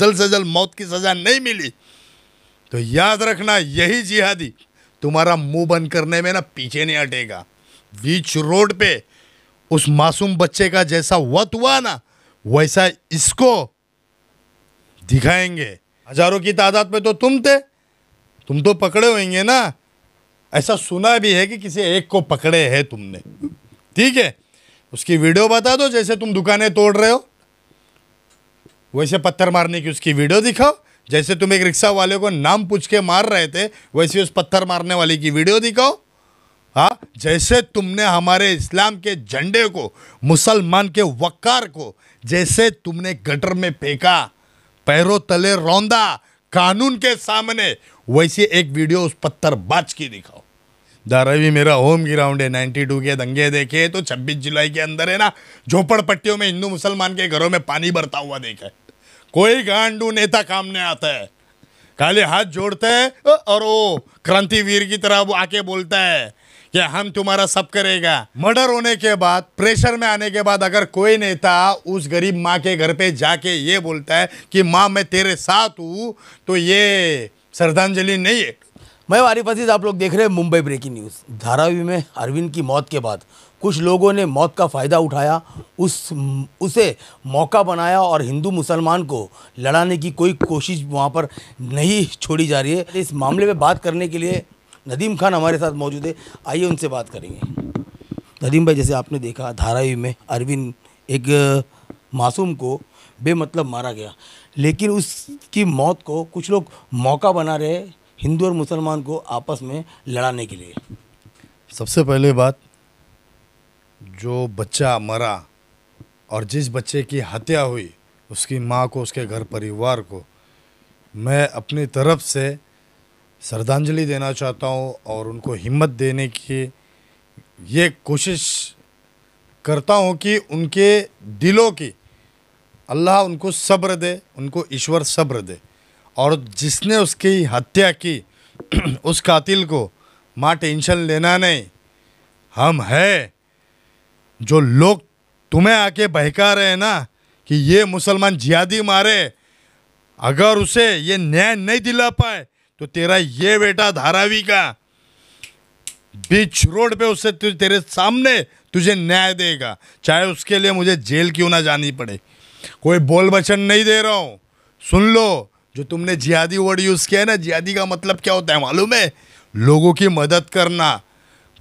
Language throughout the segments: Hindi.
जल्द से जल्द मौत की सज़ा नहीं मिली तो याद रखना यही जिहादी तुम्हारा मुंह बंद करने में ना पीछे नहीं हटेगा बीच रोड पे उस मासूम बच्चे का जैसा वत हुआ ना वैसा इसको दिखाएंगे हजारों की तादाद में तो तुम थे तुम तो पकड़े होंगे ना ऐसा सुना भी है कि किसी एक को पकड़े है तुमने ठीक है उसकी वीडियो बता दो जैसे तुम दुकानें तोड़ रहे हो वैसे पत्थर मारने की उसकी वीडियो दिखाओ जैसे तुम एक रिक्शा वाले को नाम पूछ के मार रहे थे वैसे उस पत्थर मारने वाले की वीडियो दिखाओ हाँ जैसे तुमने हमारे इस्लाम के झंडे को मुसलमान के वक़ार को जैसे तुमने गटर में फेंका पैरों तले रौंदा कानून के सामने वैसे एक वीडियो उस पत्थर बाज की दिखाओ धारावी मेरा होम ग्राउंड है नाइन्टी टू के दंगे देखे तो छब्बीस जुलाई के अंदर है ना झोपड़पट्टियों में हिंदू मुसलमान के घरों में पानी भरता हुआ देखा है कोई गांडू नेता काम नहीं आता है खाली हाथ जोड़ता है और वो क्रांतिवीर की तरह वो आके बोलता है कि हम तुम्हारा सब करेगा मर्डर होने के बाद प्रेशर में आने के बाद अगर कोई नेता उस गरीब माँ के घर पे जाके ये बोलता है कि माँ मैं तेरे साथ हूँ तो ये श्रद्धांजलि नहीं है मैं आरिफ अजीज़ आप लोग देख रहे हैं मुंबई ब्रेकिंग न्यूज़ धारावी में अरविंद की मौत के बाद कुछ लोगों ने मौत का फ़ायदा उठाया उस उसे मौका बनाया और हिंदू मुसलमान को लड़ाने की कोई कोशिश वहाँ पर नहीं छोड़ी जा रही है इस मामले में बात करने के लिए नदीम खान हमारे साथ मौजूद है आइए उनसे बात करेंगे नदीम भाई जैसे आपने देखा धारावी में अरविंद एक मासूम को बेमतलब मारा गया लेकिन उसकी मौत को कुछ लोग मौका बना रहे हिंदू और मुसलमान को आपस में लड़ाने के लिए सबसे पहले बात जो बच्चा मरा और जिस बच्चे की हत्या हुई उसकी माँ को उसके घर परिवार को मैं अपनी तरफ से श्रद्धांजलि देना चाहता हूँ और उनको हिम्मत देने की ये कोशिश करता हूँ कि उनके दिलों की अल्लाह उनको सब्र दे उनको ईश्वर सब्र दे और जिसने उसकी हत्या की उस कातिल को माँ टेंशन लेना नहीं हम हैं जो लोग तुम्हें आके बहका रहे हैं ना कि ये मुसलमान जियादी मारे अगर उसे ये न्याय नहीं दिला पाए तो तेरा ये बेटा धारावी का बीच रोड पे उसे तुझे तेरे सामने तुझे न्याय देगा चाहे उसके लिए मुझे जेल क्यों ना जानी पड़े कोई बोल बचन नहीं दे रहा हूँ सुन लो जो तुमने जियादी वर्ड यूज़ किया है ना जियादी का मतलब क्या होता है मालूम है लोगों की मदद करना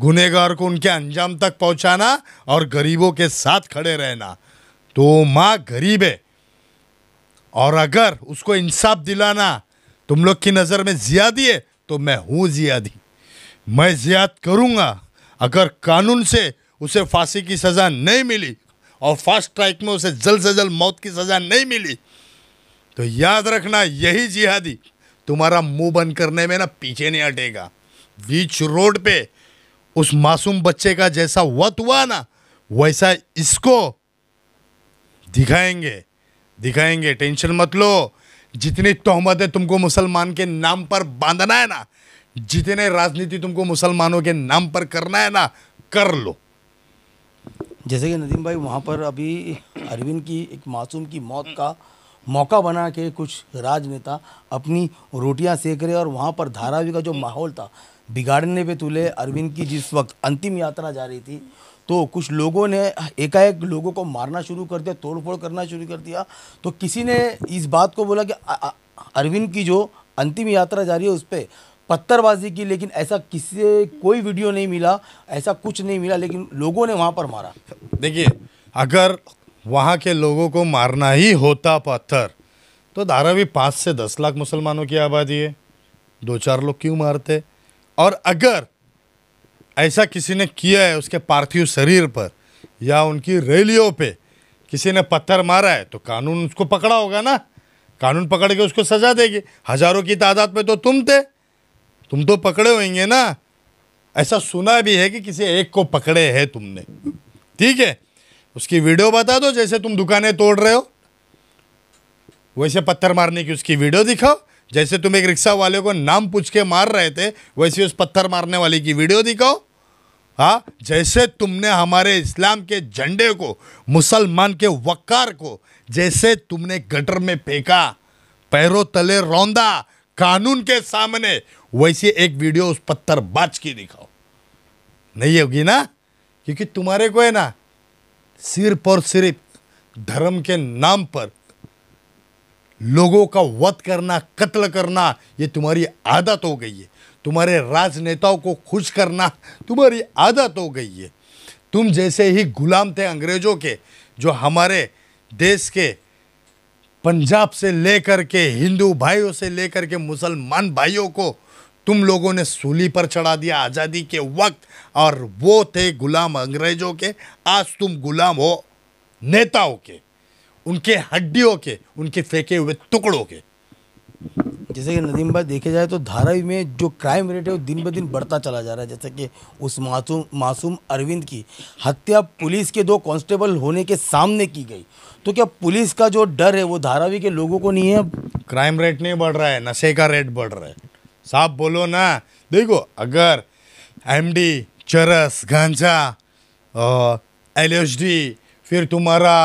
गुनेगार को उनके अंजाम तक पहुंचाना और गरीबों के साथ खड़े रहना तो माँ गरीब है और अगर उसको इंसाफ दिलाना तुम लोग की नज़र में ज़ियादी है तो मैं हूँ ज़ियादी मैं ज़ियाद करूँगा अगर कानून से उसे फांसी की सज़ा नहीं मिली और फास्ट ट्रैक में उसे जल्द से जल्द मौत की सज़ा नहीं मिली तो याद रखना यही जिहादी तुम्हारा मुंह बंद करने में ना पीछे नहीं हटेगा बीच रोड पे उस मासूम बच्चे का जैसा वत हुआ ना वैसा इसको दिखाएंगे दिखाएंगे टेंशन मत लो जितनी तोहमतें तुमको मुसलमान के नाम पर बांधना है ना जितने राजनीति तुमको मुसलमानों के नाम पर करना है ना कर लो जैसे कि नदीम भाई वहाँ पर अभी अरविंद की एक मासूम की मौत का मौका बना के कुछ राजनेता अपनी रोटियां सेक रहे और वहाँ पर धारावी का जो माहौल था बिगाड़ने पे तुले अरविंद की जिस वक्त अंतिम यात्रा जा रही थी तो कुछ लोगों ने एकाएक लोगों को मारना शुरू कर दिया तोड़फोड़ करना शुरू कर दिया तो किसी ने इस बात को बोला कि अरविंद की जो अंतिम यात्रा जा रही है उस पर पत्थरबाजी की लेकिन ऐसा किसी कोई वीडियो नहीं मिला ऐसा कुछ नहीं मिला लेकिन लोगों ने वहाँ पर मारा देखिए अगर वहाँ के लोगों को मारना ही होता पत्थर तो धारावी पाँच से दस लाख मुसलमानों की आबादी है दो चार लोग क्यों मारते और अगर ऐसा किसी ने किया है उसके पार्थिव शरीर पर या उनकी रैलियों पे किसी ने पत्थर मारा है तो कानून उसको पकड़ा होगा ना कानून पकड़ के उसको सजा देगी हज़ारों की तादाद में तो तुम थे तुम तो पकड़े होंगे ना ऐसा सुना भी है कि किसी एक को पकड़े है तुमने ठीक है उसकी वीडियो बता दो जैसे तुम दुकानें तोड़ रहे हो वैसे पत्थर मारने की उसकी वीडियो दिखाओ जैसे तुम एक रिक्शा वाले को नाम पूछ के मार रहे थे वैसे उस पत्थर मारने वाले की वीडियो दिखाओ हाँ जैसे तुमने हमारे इस्लाम के झंडे को मुसलमान के वक़ार को जैसे तुमने गटर में फेंका पैरों तले रौंदा कानून के सामने वैसे एक वीडियो उस पत्थर बाज की दिखाओ नहीं होगी ना क्योंकि तुम्हारे को है ना सिर्फ और सिर्फ धर्म के नाम पर लोगों का वध करना कत्ल करना ये तुम्हारी आदत हो गई है तुम्हारे राजनेताओं को खुश करना तुम्हारी आदत हो गई है तुम जैसे ही गुलाम थे अंग्रेज़ों के जो हमारे देश के पंजाब से लेकर के हिंदू भाइयों से लेकर के मुसलमान भाइयों को तुम लोगों ने सूली पर चढ़ा दिया आज़ादी के वक्त और वो थे गुलाम अंग्रेज़ों के आज तुम गुलाम हो नेताओं के उनके हड्डियों के उनके फेंके हुए टुकड़ों के जैसे कि नदीम भाई देखे जाए तो धारावी में जो क्राइम रेट है वो दिन ब दिन बढ़ता चला जा रहा है जैसे कि उस मासूम मासूम अरविंद की हत्या पुलिस के दो कांस्टेबल होने के सामने की गई तो क्या पुलिस का जो डर है वो धारावी के लोगों को नहीं है क्राइम रेट नहीं बढ़ रहा है नशे का रेट बढ़ रहा है साफ बोलो ना देखो अगर एम डी चरस गांजा एल एच डी फिर तुम्हारा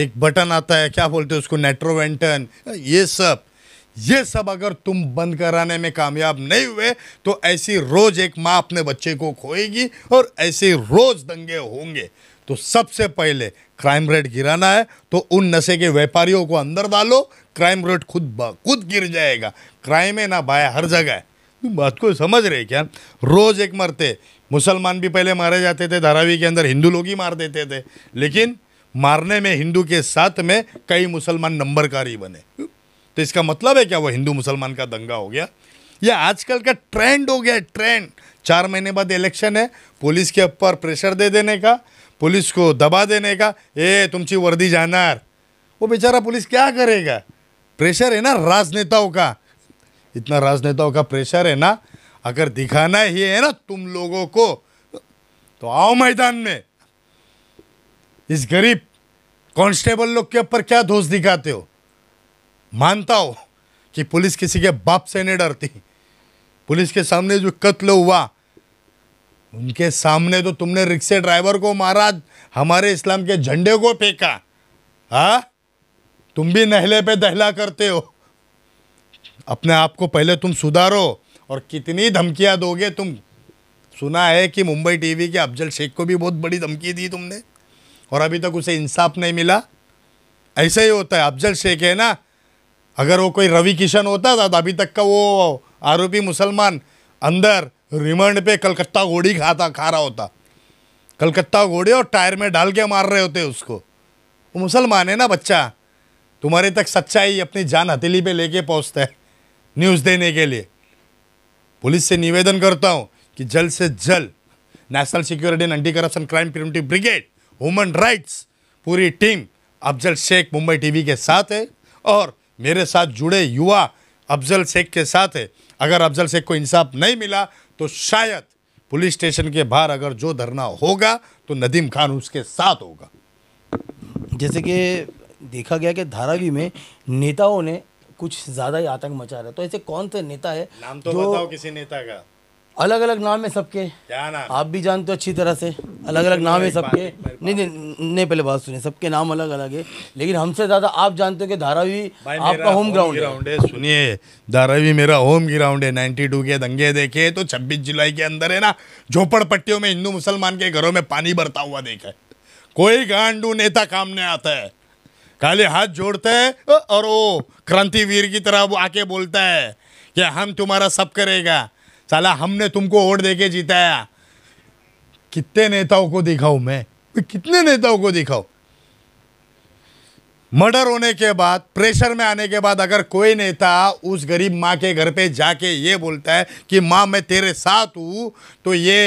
एक बटन आता है क्या बोलते हैं उसको नेट्रोवेंटन ये सब ये सब अगर तुम बंद कराने में कामयाब नहीं हुए तो ऐसी रोज़ एक माँ अपने बच्चे को खोएगी और ऐसे रोज़ दंगे होंगे तो सबसे पहले क्राइम रेट गिराना है तो उन नशे के व्यापारियों को अंदर डालो क्राइम रेट खुद खुद गिर जाएगा क्राइम है ना भाया हर जगह है बात को समझ रहे क्या रोज़ एक मरते मुसलमान भी पहले मारे जाते थे धारावी के अंदर हिंदू लोग ही मार देते थे लेकिन मारने में हिंदू के साथ में कई मुसलमान नंबरकारी बने तो इसका मतलब है क्या वो हिंदू मुसलमान का दंगा हो गया यह आजकल का ट्रेंड हो गया ट्रेंड चार महीने बाद इलेक्शन है पुलिस के ऊपर प्रेशर दे देने का पुलिस को दबा देने का ए तुम्हारी वर्दी जाना वो बेचारा पुलिस क्या करेगा प्रेशर है ना राजनेताओं का इतना राजनेताओं का प्रेशर है ना अगर दिखाना ही है ना तुम लोगों को तो आओ मैदान में इस गरीब कांस्टेबल लोग के ऊपर क्या दोष दिखाते हो मानता हो कि पुलिस किसी के बाप से नहीं डरती पुलिस के सामने जो कत्ल हुआ उनके सामने तो तुमने रिक्शे ड्राइवर को मारा हमारे इस्लाम के झंडे को फेंका हाँ तुम भी नहले पे दहला करते हो अपने आप को पहले तुम सुधारो और कितनी धमकियाँ दोगे तुम सुना है कि मुंबई टीवी के अफजल शेख को भी बहुत बड़ी धमकी दी तुमने और अभी तक उसे इंसाफ नहीं मिला ऐसे ही होता है अफजल शेख है ना अगर वो कोई रवि किशन होता था तो अभी तक का वो आरोपी मुसलमान अंदर रिमांड पे कलकत्ता घोड़ी खाता खा रहा होता कलकत्ता घोड़े और टायर में डाल के मार रहे होते उसको वो मुसलमान है ना बच्चा तुम्हारे तक सच्चाई अपनी जान हथेली पे लेके पहुंचता है न्यूज़ देने के लिए पुलिस से निवेदन करता हूं कि जल्द से जल्द national security and anti corruption crime preventive brigade woman rights पूरी टीम अफजल शेख मुंबई टीवी के साथ है और मेरे साथ जुड़े युवा अफजल शेख के साथ है अगर अफजल शेख को इंसाफ नहीं मिला तो शायद पुलिस स्टेशन के बाहर अगर जो धरना होगा तो नदीम खान उसके साथ होगा जैसे कि देखा गया कि धारावी में नेताओं ने कुछ ज़्यादा ही आतंक मचा रहा है तो ऐसे कौन से नेता है नाम तो बताओ किसी नेता का अलग अलग नाम है सबके क्या नाम आप भी जानते हो अच्छी तरह से अलग अलग नाम है सबके नहीं नहीं नहीं पहले बात सुनिए सबके नाम अलग अलग है लेकिन हमसे ज़्यादा आप जानते हो कि धारावी आपका होम ग्राउंड ग्राउंड है सुनिए धारावी मेरा होम ग्राउंड है नाइन्टी टू के दंगे देखे तो छब्बीस जुलाई के अंदर है ना झोपड़पट्टियों में हिंदू मुसलमान के घरों में पानी बरता हुआ देखा कोई गांडू नेता काम नहीं आता है काले हाथ जोड़ता है और वो क्रांतिवीर की तरह वो आके बोलता है कि हम तुम्हारा सब करेगा साला हमने तुमको वोट दे के जिताया कितने नेताओं को दिखाऊं मैं कितने नेताओं को दिखाऊं मर्डर होने के बाद प्रेशर में आने के बाद अगर कोई नेता उस गरीब माँ के घर पे जाके ये बोलता है कि माँ मैं तेरे साथ हूँ तो ये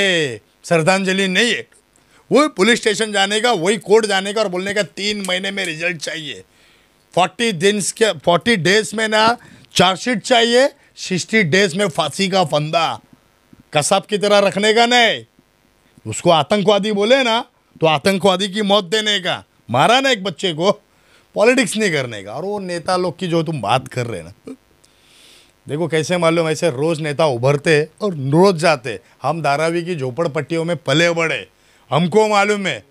श्रद्धांजलि नहीं है वही पुलिस स्टेशन जाने का वही कोर्ट जाने का और बोलने का तीन महीने में रिजल्ट चाहिए फोर्टी दिन के फोर्टी डेज में ना चार्जशीट चाहिए सिक्सटी डेज में फांसी का फंदा कसाब की तरह रखने का नहीं उसको आतंकवादी बोले ना तो आतंकवादी की मौत देने का मारा ना एक बच्चे को पॉलिटिक्स नहीं करने का और वो नेता लोग की जो तुम बात कर रहे ना देखो कैसे मालूम ऐसे रोज़ नेता उभरते और रोज जाते हम धारावी की झोपड़पट्टियों में पले बढ़े हमको मालूम है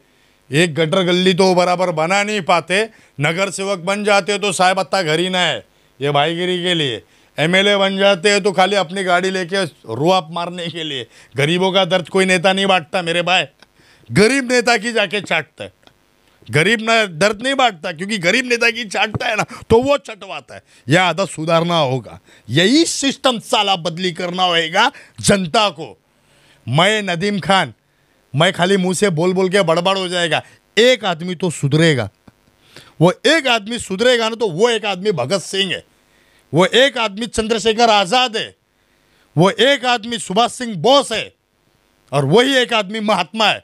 एक गटर गली तो बराबर बना नहीं पाते नगर सेवक बन जाते तो साहब अत्ता घर ही ना है ये भाईगिरी के लिए एमएलए बन जाते हैं तो खाली अपनी गाड़ी लेके रुआप मारने के लिए गरीबों का दर्द कोई नेता नहीं बांटता मेरे भाई गरीब नेता की जाके चाटता है गरीब ना दर्द नहीं बांटता क्योंकि गरीब नेता की चाटता है ना तो वो चटवाता है यह आदत सुधारना होगा यही सिस्टम साला बदली करना होगा जनता को मैं नदीम खान मैं खाली मुंह से बोल बोल के बड़बड़ हो जाएगा एक आदमी तो सुधरेगा वो एक आदमी सुधरेगा ना तो वो एक आदमी भगत सिंह है वो एक आदमी चंद्रशेखर आज़ाद है वो एक आदमी सुभाष सिंह बोस है और वही एक आदमी महात्मा है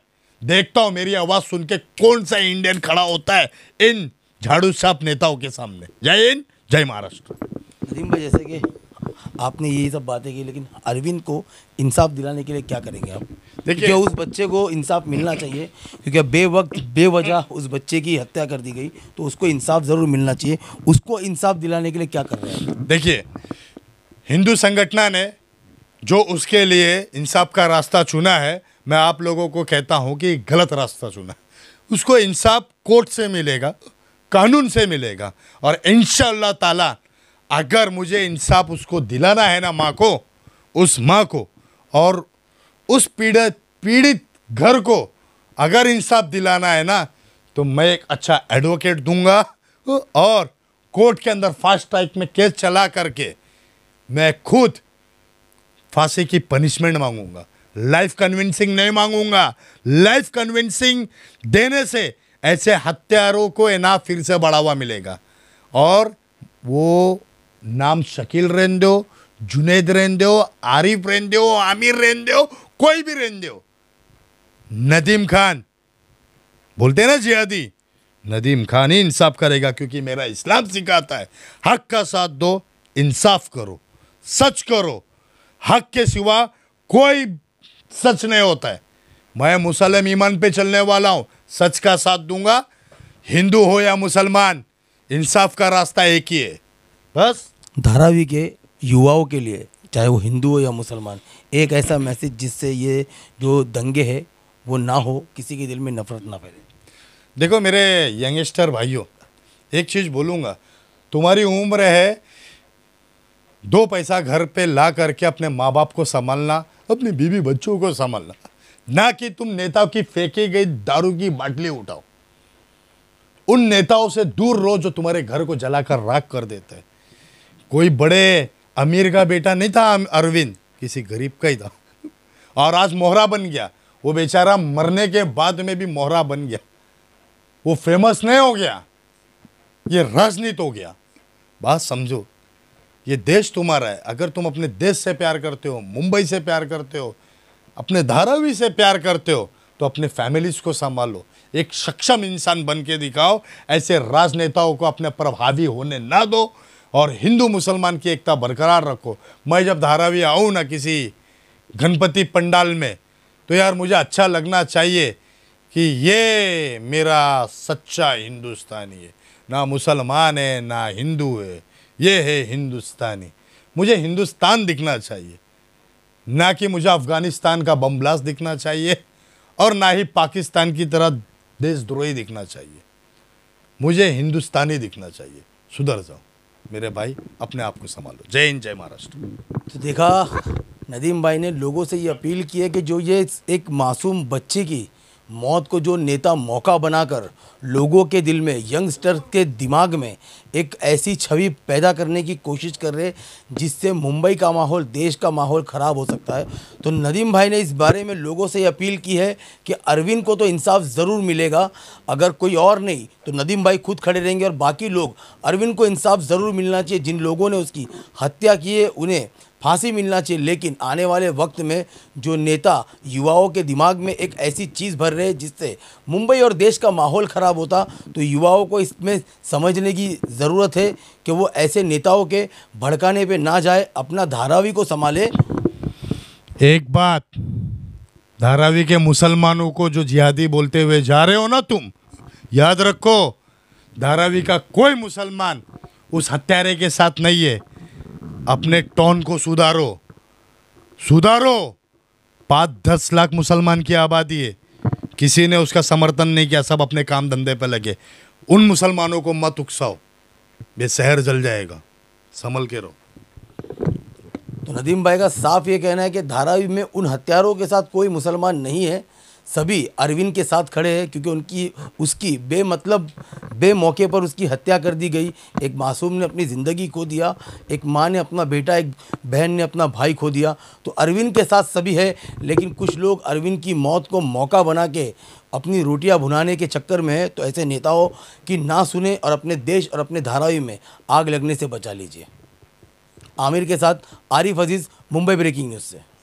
देखता हूँ मेरी आवाज़ सुन के कौन सा इंडियन खड़ा होता है इन झाड़ू साफ नेताओं के सामने जय हिंद जय महाराष्ट्र नदीम भाई जैसे कि आपने यही सब बातें की लेकिन अरविंद को इंसाफ दिलाने के लिए क्या करेंगे आप देखिए उस बच्चे को इंसाफ मिलना चाहिए क्योंकि बे वक्त बेवजह उस बच्चे की हत्या कर दी गई तो उसको इंसाफ ज़रूर मिलना चाहिए उसको इंसाफ दिलाने के लिए क्या कर रहे हैं देखिए हिंदू संगठना ने जो उसके लिए इंसाफ का रास्ता चुना है मैं आप लोगों को कहता हूँ कि गलत रास्ता चुना उसको इंसाफ कोर्ट से मिलेगा कानून से मिलेगा और इन ताला अगर मुझे इंसाफ उसको दिलाना है ना माँ को उस माँ को और उस पीड़ित पीड़ित घर को अगर इंसाफ दिलाना है ना तो मैं एक अच्छा एडवोकेट दूंगा और कोर्ट के अंदर फास्ट ट्रैक में केस चला करके मैं खुद फांसी की पनिशमेंट मांगूंगा लाइफ कन्विंसिंग नहीं मांगूंगा लाइफ कन्विंसिंग देने से ऐसे हत्यारों को ना फिर से बढ़ावा मिलेगा और वो नाम शकील रहने दो जुनेद रहने दो आरिफ रहने दो आमिर रहने दो कोई भी रहने दो नदीम खान बोलते ना जियादी नदीम खान ही इंसाफ करेगा क्योंकि मेरा इस्लाम सिखाता है हक का साथ दो इंसाफ करो सच करो हक के सिवा कोई सच नहीं होता है मैं मुसलम ईमान पे चलने वाला हूँ सच का साथ दूंगा हिंदू हो या मुसलमान इंसाफ का रास्ता एक ही है बस धारावी के युवाओं के लिए चाहे वो हिंदू हो या मुसलमान एक ऐसा मैसेज जिससे ये जो दंगे है वो ना हो किसी के दिल में नफरत ना फैले देखो मेरे यंगस्टर भाइयों एक चीज़ बोलूँगा तुम्हारी उम्र है दो पैसा घर पे ला करके अपने माँ बाप को संभालना अपने बीवी बच्चों को संभालना ना कि तुम नेताओं की फेंकी गई दारू की बाटली उठाओ उन नेताओं से दूर रहो जो तुम्हारे घर को जलाकर राख कर देते हैं कोई बड़े अमीर का बेटा नहीं था अरविंद किसी गरीब का ही था और आज मोहरा बन गया वो बेचारा मरने के बाद में भी मोहरा बन गया वो फेमस नहीं हो गया ये राजनीत हो गया बात समझो ये देश तुम्हारा है अगर तुम अपने देश से प्यार करते हो मुंबई से प्यार करते हो अपने धारावी से प्यार करते हो तो अपने फैमिलीज को संभालो एक सक्षम इंसान बन के दिखाओ ऐसे राजनेताओं को अपने प्रभावी होने ना दो और हिंदू मुसलमान की एकता बरकरार रखो मैं जब धारावी आऊँ ना किसी गणपति पंडाल में तो यार मुझे अच्छा लगना चाहिए कि ये मेरा सच्चा हिंदुस्तानी है ना मुसलमान है ना हिंदू है ये है हिंदुस्तानी मुझे हिंदुस्तान दिखना चाहिए ना कि मुझे अफ़गानिस्तान का बम ब्लास्ट दिखना चाहिए और ना ही पाकिस्तान की तरह देशद्रोही दिखना चाहिए मुझे हिंदुस्तानी दिखना चाहिए सुधर जाओ मेरे भाई अपने आप को संभालो जय हिंद जय महाराष्ट्र तो देखा नदीम भाई ने लोगों से ये अपील की है कि जो ये एक मासूम बच्चे की मौत को जो नेता मौका बनाकर लोगों के दिल में यंगस्टर के दिमाग में एक ऐसी छवि पैदा करने की कोशिश कर रहे जिससे मुंबई का माहौल देश का माहौल ख़राब हो सकता है तो नदीम भाई ने इस बारे में लोगों से अपील की है कि अरविंद को तो इंसाफ ज़रूर मिलेगा अगर कोई और नहीं तो नदीम भाई खुद खड़े रहेंगे और बाकी लोग अरविंद को इंसाफ ज़रूर मिलना चाहिए जिन लोगों ने उसकी हत्या की है उन्हें फांसी मिलना चाहिए लेकिन आने वाले वक्त में जो नेता युवाओं के दिमाग में एक ऐसी चीज़ भर रहे जिससे मुंबई और देश का माहौल ख़राब होता तो युवाओं को इसमें समझने की ज़रूरत है कि वो ऐसे नेताओं के भड़काने पे ना जाए अपना धारावी को संभाले एक बात धारावी के मुसलमानों को जो जिहादी बोलते हुए जा रहे हो ना तुम याद रखो धारावी का कोई मुसलमान उस हत्यारे के साथ नहीं है अपने टोन को सुधारो सुधारो पाँच दस लाख मुसलमान की आबादी है किसी ने उसका समर्थन नहीं किया सब अपने काम धंधे पर लगे उन मुसलमानों को मत उकसाओ ये शहर जल जाएगा संभल के रहो तो नदीम भाई का साफ ये कहना है कि धारावी में उन हथियारों के साथ कोई मुसलमान नहीं है सभी अरविंद के साथ खड़े हैं क्योंकि उनकी उसकी बेमतलब बेमौके पर उसकी हत्या कर दी गई एक मासूम ने अपनी ज़िंदगी खो दिया एक माँ ने अपना बेटा एक बहन ने अपना भाई खो दिया तो अरविंद के साथ सभी है लेकिन कुछ लोग अरविंद की मौत को मौका बना के अपनी रोटियां भुनाने के चक्कर में है तो ऐसे नेताओं की ना सुने और अपने देश और अपने धारावी में आग लगने से बचा लीजिए आमिर के साथ आरिफ अजीज़ मुंबई ब्रेकिंग न्यूज़ से